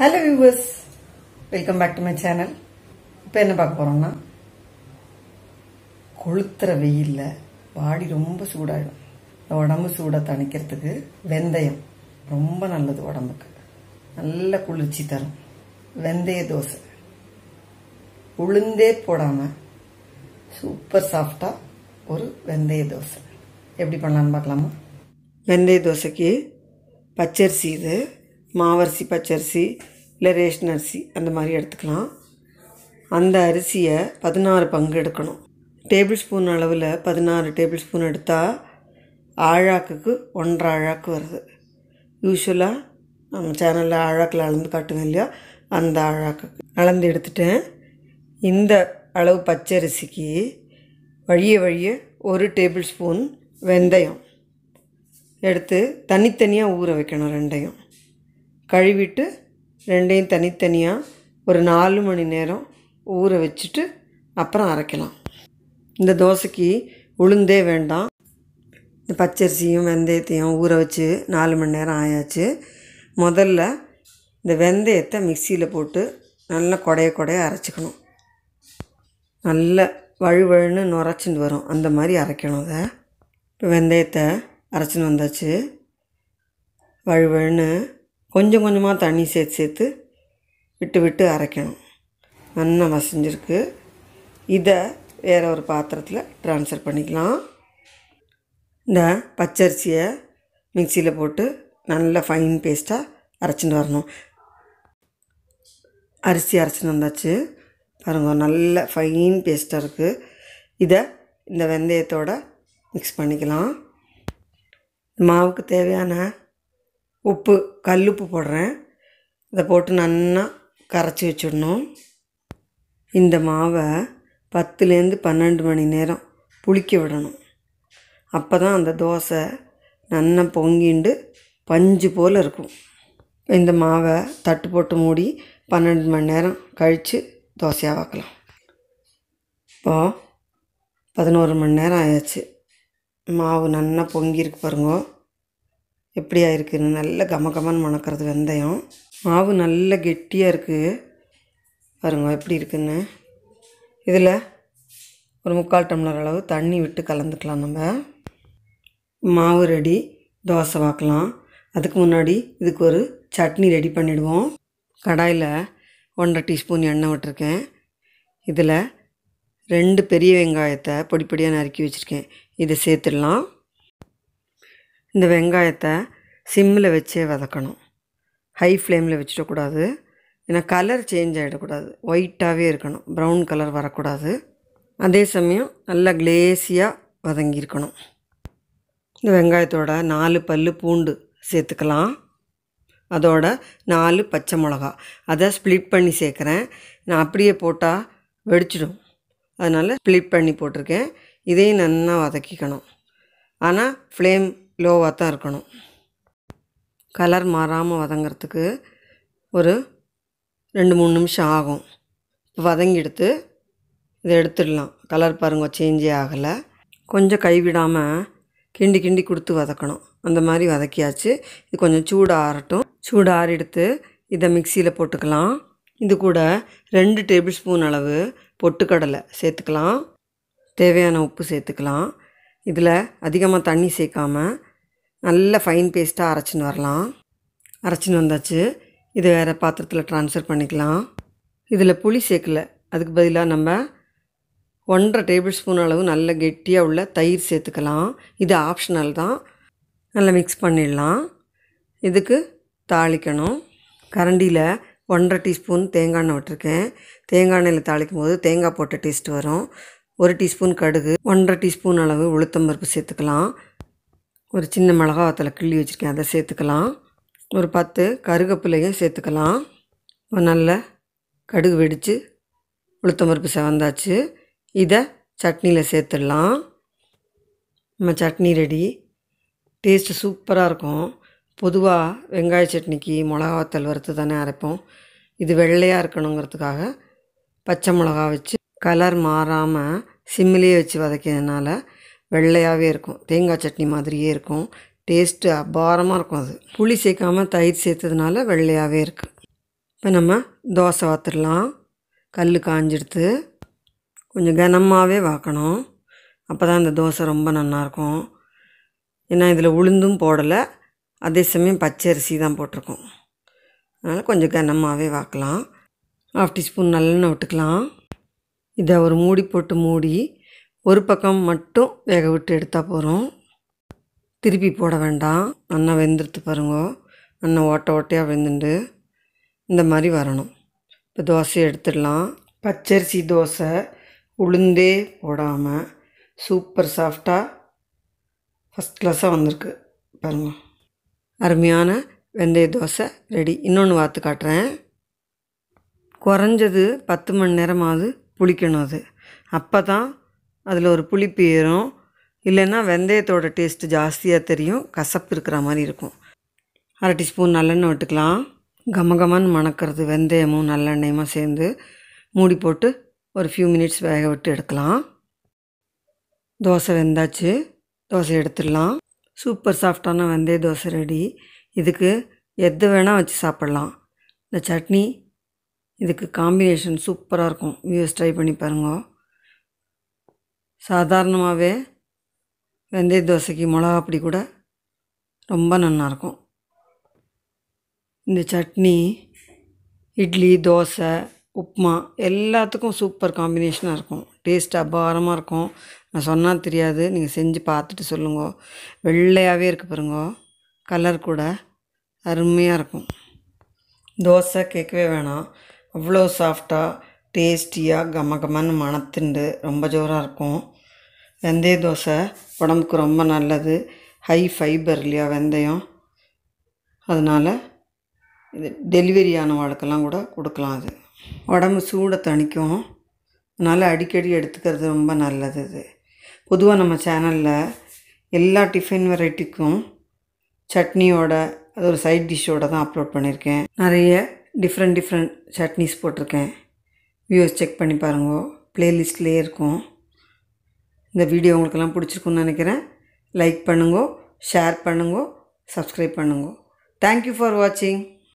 hello viewers welcome back to my channel இப்போ என்ன பார்க்க போகிறோம்னா கொளுத்துற வெயிலில் பாடி ரொம்ப சூடாகிடும் உடம்பு சூடாக தணிக்கிறதுக்கு வெந்தயம் ரொம்ப நல்லது உடம்புக்கு நல்ல குளிர்ச்சி தரும் வெந்தய தோசை உளுந்தே போடாமல் சூப்பர் சாஃப்டாக ஒரு வெந்தய தோசை எப்படி பண்ணலான்னு பார்க்கலாமா வெந்தய தோசைக்கு பச்சரிசி இது மாவரிசி பச்சரிசி இல்லை ரேஷன் அரிசி அந்த மாதிரி எடுத்துக்கலாம் அந்த அரிசியை பதினாறு பங்கு எடுக்கணும் டேபிள் ஸ்பூன் அளவில் பதினாறு டேபிள் ஸ்பூன் எடுத்தால் ஆழாக்குக்கு ஒன்றரை ஆழாக்கு வருது யூஸ்வலாக நம்ம சேனலில் ஆழாக்கில் அளந்து காட்டுவேன் இல்லையா அந்த ஆழாக்கு அளந்து எடுத்துட்டேன் இந்த அளவு பச்சரிசிக்கு வழிய வழிய ஒரு டேபிள் ஸ்பூன் வெந்தயம் எடுத்து தனித்தனியாக ஊற வைக்கணும் ரெண்டையும் கழுவிட்டு ரெண்டையும் தனித்தனியாக ஒரு நாலு மணி நேரம் ஊற வச்சுட்டு அப்புறம் அரைக்கலாம் இந்த தோசைக்கு உளுந்தே வேண்டாம் இந்த பச்சரிசியும் வெந்தயத்தையும் ஊற வச்சு நாலு மணி நேரம் ஆயாச்சு முதல்ல இந்த வெந்தயத்தை மிக்சியில் போட்டு நல்லா கொடைய கொடைய அரைச்சிக்கணும் நல்ல வழுவழுன்னு நுரைச்சின்னு வரும் அந்த மாதிரி அரைக்கணும் அதை இப்போ வெந்தயத்தை அரைச்சின்னு வந்தாச்சு வழுவழுன்னு கொஞ்சம் கொஞ்சமாக தண்ணி சேர்த்து சேர்த்து விட்டு விட்டு அரைக்கணும் நல்லா வசஞ்சிருக்கு இதை வேறு ஒரு பாத்திரத்தில் ட்ரான்ஸ்ஃபர் பண்ணிக்கலாம் இந்த பச்சரிசியை மிக்சியில் போட்டு நல்லா ஃபைன் பேஸ்ட்டாக அரைச்சிட்டு வரணும் அரிசி அரைச்சின்னு வந்தாச்சு பாருங்கள் நல்ல ஃபைன் பேஸ்ட்டாக இருக்குது இதை இந்த வெந்தயத்தோடு மிக்ஸ் பண்ணிக்கலாம் மாவுக்கு தேவையான உப்பு கல்லுப்பு போடுறேன் இதை போட்டு நல்லா கரைச்சி வச்சிடணும் இந்த மாவை பத்துலேருந்து பன்னெண்டு மணி நேரம் புளிக்க விடணும் அப்போ தான் அந்த தோசை நல்லா பொங்கிண்டு பஞ்சு போல் இருக்கும் இந்த மாவை தட்டு போட்டு மூடி பன்னெண்டு மணி நேரம் கழித்து தோசையாக வைக்கலாம் இப்போது பதினோரு மணி நேரம் ஆயாச்சு மாவு நல்லா பொங்கியிருக்கு பாருங்க எப்படியா இருக்குதுன்னு நல்ல கம மணக்கிறது வெந்தயம் மாவு நல்ல கெட்டியாக இருக்குது பாருங்க எப்படி இருக்குன்னு இதில் ஒரு முக்கால் டம்ளர் அளவு தண்ணி விட்டு கலந்துக்கலாம் நம்ம மாவு ரெடி தோசை பார்க்கலாம் அதுக்கு முன்னாடி இதுக்கு ஒரு சட்னி ரெடி பண்ணிவிடுவோம் கடாயில் ஒன்றரை டீஸ்பூன் எண்ணெய் விட்டுருக்கேன் இதில் ரெண்டு பெரிய வெங்காயத்தை பொடி பொடியாக நறுக்கி வச்சுருக்கேன் இதை சேர்த்துடலாம் இந்த வெங்காயத்தை சிம்மில் வச்சே வதக்கணும் ஹை ஃப்ளேமில் வச்சிடக்கூடாது ஏன்னா கலர் சேஞ்ச் ஆகிடக்கூடாது ஒயிட்டாகவே இருக்கணும் ப்ரௌன் கலர் வரக்கூடாது அதே சமயம் நல்லா கிளேசியாக வதங்கியிருக்கணும் இந்த வெங்காயத்தோட நாலு பல் பூண்டு சேர்த்துக்கலாம் அதோட நாலு பச்சை மிளகா அதை ஸ்ப்ளிட் பண்ணி சேர்க்குறேன் நான் அப்படியே போட்டால் வெடிச்சிடும் அதனால் ஸ்ப்ளிட் பண்ணி போட்டிருக்கேன் இதையும் நல்லா வதக்கிக்கணும் ஆனால் ஃப்ளேம் லோவாக தான் இருக்கணும் கலர் மாறாமல் வதங்கிறதுக்கு ஒரு ரெண்டு மூணு நிமிஷம் ஆகும் வதங்கி எடுத்து இதை எடுத்துடலாம் கலர் பாருங்க சேஞ்சே ஆகலை கொஞ்சம் கைவிடாமல் கிண்டி கிண்டி கொடுத்து வதக்கணும் அந்த மாதிரி வதக்கியாச்சு இது கொஞ்சம் சூடாக ஆறட்டும் ஆறி எடுத்து இதை மிக்சியில் போட்டுக்கலாம் இது கூட ரெண்டு டேபிள் ஸ்பூன் அளவு பொட்டுக்கடலை சேர்த்துக்கலாம் தேவையான உப்பு சேர்த்துக்கலாம் இதில் அதிகமாக தண்ணி சேர்க்காமல் நல்ல ஃபைன் பேஸ்ட்டாக அரைச்சின்னு வரலாம் அரைச்சின்னு வந்தாச்சு இது வேறு பாத்திரத்தில் ட்ரான்ஸ்ஃபர் பண்ணிக்கலாம் இதில் புளி சேர்க்கல அதுக்கு பதிலாக நம்ம ஒன்றரை டேபிள் ஸ்பூன் அளவு நல்ல கெட்டியாக உள்ள தயிர் சேர்த்துக்கலாம் இது ஆப்ஷனல் தான் நல்லா மிக்ஸ் பண்ணிடலாம் இதுக்கு தாளிக்கணும் கரண்டியில் ஒன்றரை டீஸ்பூன் தேங்காய் எண்ணெய் விட்டுருக்கேன் தேங்காய் எண்ணெயில் தாளிக்கும் போது தேங்காய் போட்ட டேஸ்ட் வரும் ஒரு டீஸ்பூன் கடுகு ஒன்றரை டீஸ்பூன் அளவு உளுத்தம்பருப்பு சேர்த்துக்கலாம் ஒரு சின்ன மிளகாவத்தில் கிள்ளி வச்சுருக்கேன் அதை சேர்த்துக்கலாம் ஒரு பத்து கருகப்பிலையும் சேர்த்துக்கலாம் ஒரு நல்ல கடுகு வெடித்து உளுத்தம்பருப்பு செவந்தாச்சு இதை சட்னியில் சேர்த்துடலாம் நம்ம சட்னி ரெடி டேஸ்ட்டு சூப்பராக இருக்கும் பொதுவாக வெங்காய சட்னிக்கு மிளகாத்தல் வறுத்து தானே அரைப்போம் இது வெள்ளையாக இருக்கணுங்கிறதுக்காக பச்சை மிளகா வச்சு கலர் மாறாமல் சிம்மிலேயே வச்சு வதக்கியதுனால வெள்ளையாகவே இருக்கும் தேங்காய் சட்னி மாதிரியே இருக்கும் டேஸ்ட்டு அபாரமாக இருக்கும் அது புளி சேர்க்காமல் தயிர் சேர்த்ததுனால வெள்ளையாகவே இருக்கும் இப்போ நம்ம தோசை வாத்துடலாம் கல் காஞ்செடுத்து கொஞ்சம் கனமாகவே வாக்கணும் அப்போ தான் இந்த தோசை ரொம்ப நல்லாயிருக்கும் ஏன்னா இதில் உளுந்தும் போடலை அதே சமயம் பச்சை அரிசி தான் போட்டிருக்கோம் அதனால் கொஞ்சம் கனமாகவே வாக்கலாம் ஹாஃப் டீஸ்பூன் நல்லெண்ணெய் விட்டுக்கலாம் இதை ஒரு மூடி போட்டு மூடி ஒரு பக்கம் மட்டும் வேக விட்டு எடுத்தால் போகிறோம் திருப்பி போட வேண்டாம் நல்லா வெந்துடுத்து பாருங்க நல்லா ஓட்ட ஓட்டையாக வெந்துண்டு இந்த மாதிரி வரணும் இப்போ தோசையை எடுத்துடலாம் பச்சரிசி தோசை உளுந்தே போடாமல் சூப்பர் சாஃப்டாக ஃபஸ்ட் கிளாஸாக வந்திருக்கு பாருங்க அருமையான வெந்தய தோசை ரெடி இன்னொன்று வாத்து காட்டுறேன் குறைஞ்சது பத்து மணி நேரமாவது புளிக்கணும் அது அப்போ தான் அதில் ஒரு புளிப்பு ஏறும் இல்லைன்னா வெந்தயத்தோட டேஸ்ட்டு ஜாஸ்தியாக தெரியும் கசப்பு இருக்கிற மாதிரி இருக்கும் அரை டீஸ்பூன் நல்லெண்ணெய் விட்டுக்கலாம் கமகமான்னு மணக்கிறது வெந்தயமும் நல்லெண்ணெயுமா சேர்ந்து மூடி போட்டு ஒரு ஃபியூ மினிட்ஸ் வேக விட்டு எடுக்கலாம் தோசை வெந்தாச்சு தோசை எடுத்துடலாம் சூப்பர் சாஃப்டான வெந்தய தோசை ரெடி இதுக்கு எது வேணால் வச்சு சாப்பிட்லாம் இந்த சட்னி இதுக்கு காம்பினேஷன் சூப்பராக இருக்கும் வியூஸ் ட்ரை பண்ணி பாருங்கள் சாதாரணமாகவே வெந்தய தோசைக்கு மிளகா பொடி கூட ரொம்ப நல்லாயிருக்கும் இந்த சட்னி இட்லி தோசை உப்புமா எல்லாத்துக்கும் சூப்பர் காம்பினேஷனாக இருக்கும் டேஸ்ட் அபாரமாக இருக்கும் நான் சொன்னால் தெரியாது நீங்கள் செஞ்சு பார்த்துட்டு சொல்லுங்க வெள்ளையாகவே இருக்குது பாருங்க கலர் கூட அருமையாக இருக்கும் தோசை கேட்கவே வேணாம் அவ்வளோ சாஃப்டாக டேஸ்டியாக கமகமன்னு மணத்துண்டு ரொம்ப ஜோராக இருக்கும் வெந்தய தோசை உடம்புக்கு ரொம்ப நல்லது ஹை ஃபைபர் இல்லையா வெந்தயம் அதனால் இது டெலிவரி ஆனவாளுக்கெல்லாம் கூட கொடுக்கலாம் அது உடம்பு சூடை தணிக்கும் அதனால் அடிக்கடி எடுத்துக்கிறது ரொம்ப நல்லது இது பொதுவாக நம்ம சேனலில் எல்லா டிஃபன் வெரைட்டிக்கும் சட்னியோட அது ஒரு சைட் டிஷ்ஷோட தான் அப்லோட் பண்ணியிருக்கேன் நிறைய டிஃப்ரெண்ட் டிஃப்ரெண்ட் சட்னிஸ் போட்டிருக்கேன் வியூஸ் செக் பண்ணி பாருங்க ப்ளேலிஸ்ட்லேயே இருக்கும் இந்த வீடியோ உங்களுக்கெல்லாம் பிடிச்சிருக்குன்னு நினைக்கிறேன் லைக் பண்ணுங்க ஷேர் பண்ணுங்க சப்ஸ்கிரைப் பண்ணுங்க தேங்க்யூ ஃபார் வாட்சிங்